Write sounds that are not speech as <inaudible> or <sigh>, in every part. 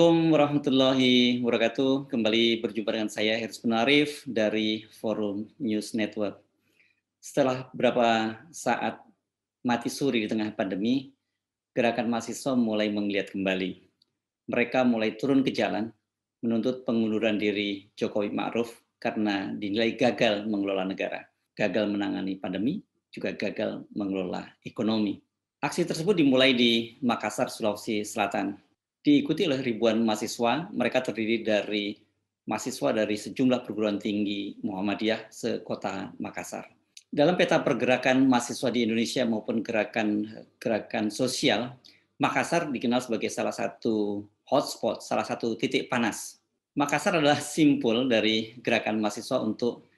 Assalamualaikum warahmatullahi wabarakatuh. Kembali berjumpa dengan saya Heris Penarif dari Forum News Network. Setelah beberapa saat mati suri di tengah pandemi, gerakan mahasiswa mulai menglihat kembali. Mereka mulai turun ke jalan menuntut pengunduran diri Jokowi Ma'ruf karena dinilai gagal mengelola negara, gagal menangani pandemi, juga gagal mengelola ekonomi. Aksi tersebut dimulai di Makassar, Sulawesi Selatan diikuti oleh ribuan mahasiswa. Mereka terdiri dari mahasiswa dari sejumlah perguruan tinggi Muhammadiyah sekota Makassar. Dalam peta pergerakan mahasiswa di Indonesia maupun gerakan-gerakan sosial, Makassar dikenal sebagai salah satu hotspot, salah satu titik panas. Makassar adalah simpul dari gerakan mahasiswa untuk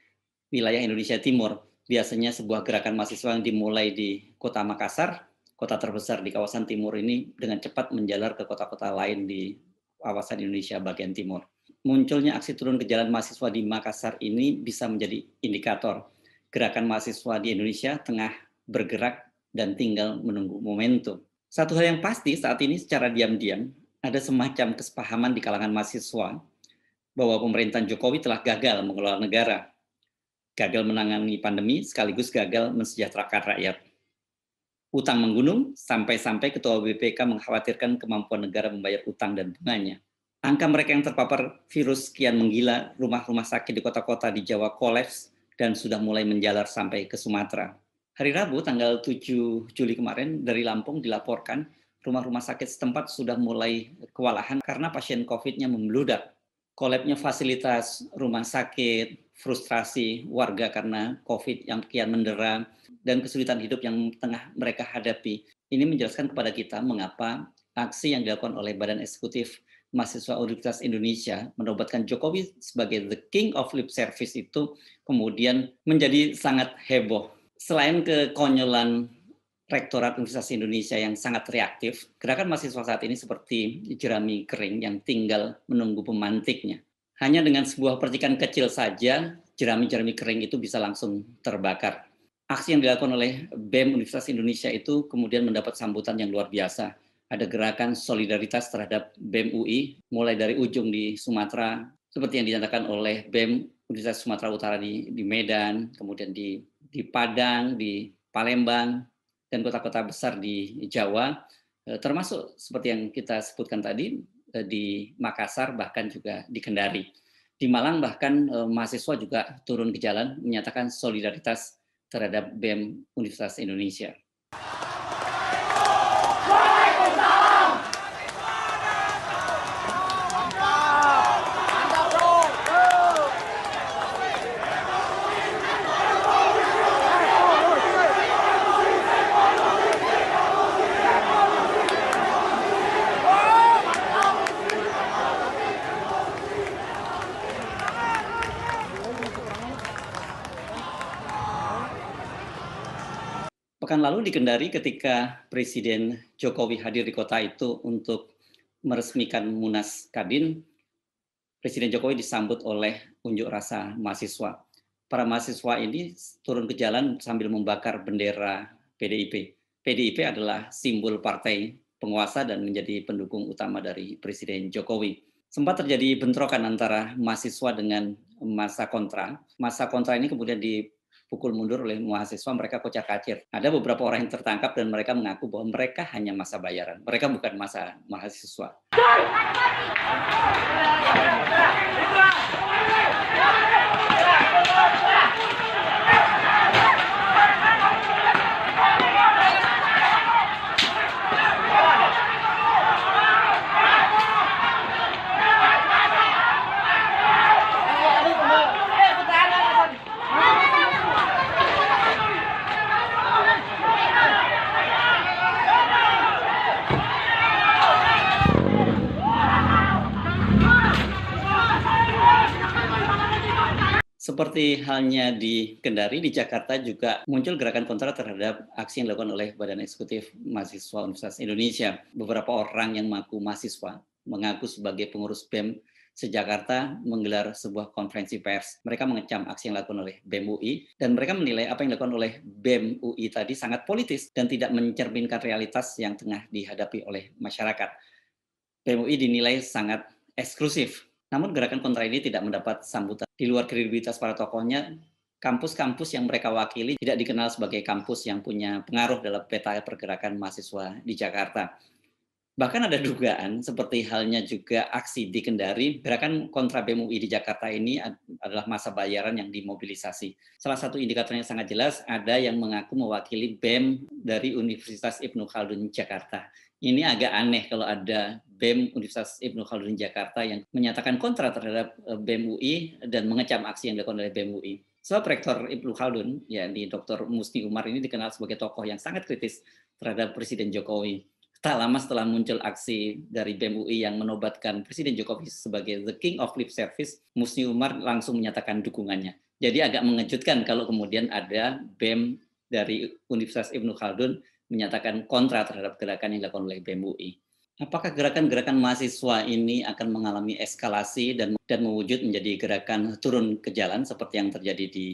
wilayah Indonesia Timur. Biasanya sebuah gerakan mahasiswa yang dimulai di kota Makassar kota terbesar di kawasan timur ini dengan cepat menjalar ke kota-kota lain di kawasan Indonesia bagian timur. Munculnya aksi turun ke jalan mahasiswa di Makassar ini bisa menjadi indikator gerakan mahasiswa di Indonesia tengah bergerak dan tinggal menunggu momentum. Satu hal yang pasti saat ini secara diam-diam ada semacam kesepahaman di kalangan mahasiswa bahwa pemerintahan Jokowi telah gagal mengelola negara, gagal menangani pandemi sekaligus gagal mensejahterakan rakyat utang menggunung sampai-sampai Ketua BPK mengkhawatirkan kemampuan negara membayar utang dan bunganya. Angka mereka yang terpapar virus kian menggila, rumah-rumah sakit di kota-kota di Jawa kolaps dan sudah mulai menjalar sampai ke Sumatera. Hari Rabu tanggal 7 Juli kemarin dari Lampung dilaporkan rumah-rumah sakit setempat sudah mulai kewalahan karena pasien COVID-nya membludak. Kolapsnya fasilitas rumah sakit, frustrasi warga karena COVID yang kian mendera, dan kesulitan hidup yang tengah mereka hadapi. Ini menjelaskan kepada kita mengapa aksi yang dilakukan oleh Badan Eksekutif Mahasiswa Universitas Indonesia menobatkan Jokowi sebagai the king of lip service itu kemudian menjadi sangat heboh. Selain kekonyolan Rektorat Universitas Indonesia yang sangat reaktif, gerakan mahasiswa saat ini seperti jerami kering yang tinggal menunggu pemantiknya. Hanya dengan sebuah percikan kecil saja, jerami-jerami kering itu bisa langsung terbakar aksi yang dilakukan oleh BEM Universitas Indonesia itu kemudian mendapat sambutan yang luar biasa. Ada gerakan solidaritas terhadap BEM UI, mulai dari ujung di Sumatera, seperti yang dinyatakan oleh BEM Universitas Sumatera Utara di, di Medan, kemudian di, di Padang, di Palembang, dan kota-kota besar di Jawa, eh, termasuk seperti yang kita sebutkan tadi, eh, di Makassar, bahkan juga di Kendari. Di Malang bahkan eh, mahasiswa juga turun ke jalan menyatakan solidaritas terhadap BEM Universitas Indonesia. lalu di Kendari ketika Presiden Jokowi hadir di kota itu untuk meresmikan Munas Kadin, Presiden Jokowi disambut oleh unjuk rasa mahasiswa. Para mahasiswa ini turun ke jalan sambil membakar bendera PDIP. PDIP adalah simbol partai penguasa dan menjadi pendukung utama dari Presiden Jokowi. Sempat terjadi bentrokan antara mahasiswa dengan masa kontra. Masa kontra ini kemudian di pukul mundur oleh mahasiswa, mereka kocak kacir. Ada beberapa orang yang tertangkap dan mereka mengaku bahwa mereka hanya masa bayaran, mereka bukan masa mahasiswa. Seperti halnya di Kendari, di Jakarta juga muncul gerakan kontra terhadap aksi yang dilakukan oleh Badan Eksekutif Mahasiswa Universitas Indonesia. Beberapa orang yang mengaku mahasiswa mengaku sebagai pengurus BEM sejakarta menggelar sebuah konferensi pers. Mereka mengecam aksi yang dilakukan oleh BEM UI dan mereka menilai apa yang dilakukan oleh BEM UI tadi sangat politis dan tidak mencerminkan realitas yang tengah dihadapi oleh masyarakat. BEM UI dinilai sangat eksklusif namun gerakan kontra ini tidak mendapat sambutan. Di luar kredibilitas para tokohnya, kampus-kampus yang mereka wakili tidak dikenal sebagai kampus yang punya pengaruh dalam peta pergerakan mahasiswa di Jakarta. Bahkan ada dugaan, seperti halnya juga aksi di Kendari, gerakan kontra BMUI di Jakarta ini adalah masa bayaran yang dimobilisasi. Salah satu indikatornya sangat jelas, ada yang mengaku mewakili BEM dari Universitas Ibnu Khaldun Jakarta. Ini agak aneh kalau ada BEM Universitas Ibnu Khaldun Jakarta yang menyatakan kontra terhadap eh, BEM UI dan mengecam aksi yang dilakukan oleh BEM UI. Sebab Rektor Ibnu Khaldun, yakni Dr. Musni Umar ini dikenal sebagai tokoh yang sangat kritis terhadap Presiden Jokowi. Tak lama setelah muncul aksi dari BEM UI yang menobatkan Presiden Jokowi sebagai the king of lip service, Musni Umar langsung menyatakan dukungannya. Jadi agak mengejutkan kalau kemudian ada BEM dari Universitas Ibnu Khaldun menyatakan kontra terhadap gerakan yang dilakukan oleh BEM UI. Apakah gerakan-gerakan mahasiswa ini akan mengalami eskalasi dan dan mewujud menjadi gerakan turun ke jalan seperti yang terjadi di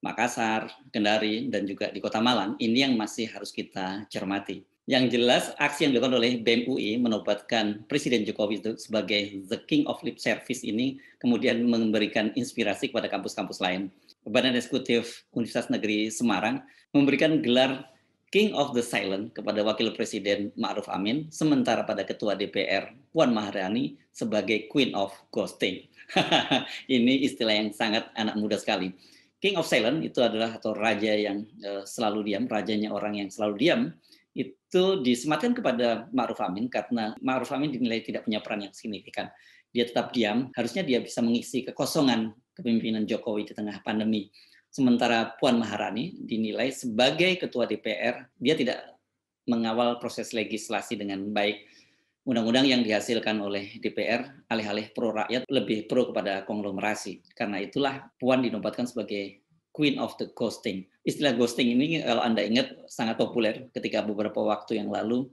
Makassar, Kendari, dan juga di Kota Malang? Ini yang masih harus kita cermati. Yang jelas, aksi yang dilakukan oleh BEM UI menobatkan Presiden Jokowi itu sebagai the king of lip service ini kemudian memberikan inspirasi kepada kampus-kampus lain. Badan Eksekutif Universitas Negeri Semarang memberikan gelar King of the Silent kepada Wakil Presiden Ma'ruf Amin, sementara pada Ketua DPR Puan Maharani sebagai Queen of Ghosting. <laughs> Ini istilah yang sangat anak muda sekali. King of Silent itu adalah atau raja yang eh, selalu diam, rajanya orang yang selalu diam, itu disematkan kepada Ma'ruf Amin karena Ma'ruf Amin dinilai tidak punya peran yang signifikan. Dia tetap diam, harusnya dia bisa mengisi kekosongan kepemimpinan Jokowi di tengah pandemi Sementara Puan Maharani dinilai sebagai ketua DPR, dia tidak mengawal proses legislasi dengan baik. Undang-undang yang dihasilkan oleh DPR alih-alih pro rakyat lebih pro kepada konglomerasi. Karena itulah Puan dinobatkan sebagai Queen of the Ghosting. Istilah ghosting ini kalau Anda ingat sangat populer ketika beberapa waktu yang lalu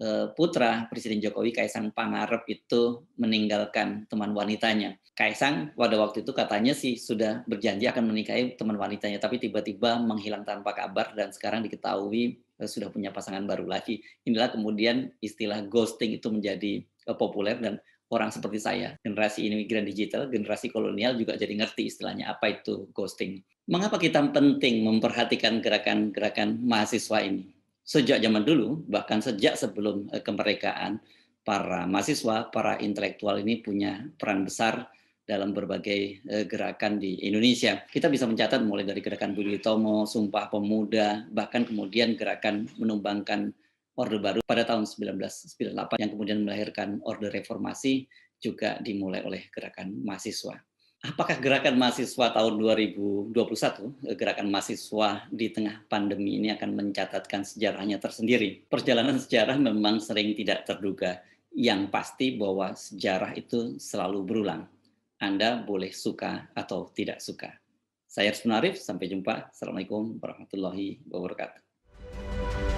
Eh, putra Presiden Jokowi Kaisang Pangarep itu meninggalkan teman wanitanya. Kaisang pada waktu itu katanya sih sudah berjanji akan menikahi teman wanitanya tapi tiba-tiba menghilang tanpa kabar dan sekarang diketahui eh, sudah punya pasangan baru lagi. Inilah kemudian istilah ghosting itu menjadi eh, populer dan orang seperti saya, generasi imigran digital, generasi kolonial juga jadi ngerti istilahnya apa itu ghosting. Mengapa kita penting memperhatikan gerakan-gerakan mahasiswa ini? sejak zaman dulu, bahkan sejak sebelum eh, kemerdekaan, para mahasiswa, para intelektual ini punya peran besar dalam berbagai eh, gerakan di Indonesia. Kita bisa mencatat mulai dari gerakan Budi Tomo, Sumpah Pemuda, bahkan kemudian gerakan menumbangkan Orde Baru pada tahun 1998 yang kemudian melahirkan Orde Reformasi juga dimulai oleh gerakan mahasiswa apakah gerakan mahasiswa tahun 2021, eh, gerakan mahasiswa di tengah pandemi ini akan mencatatkan sejarahnya tersendiri? Perjalanan sejarah memang sering tidak terduga. Yang pasti bahwa sejarah itu selalu berulang. Anda boleh suka atau tidak suka. Saya Arsul sampai jumpa. Assalamualaikum warahmatullahi wabarakatuh.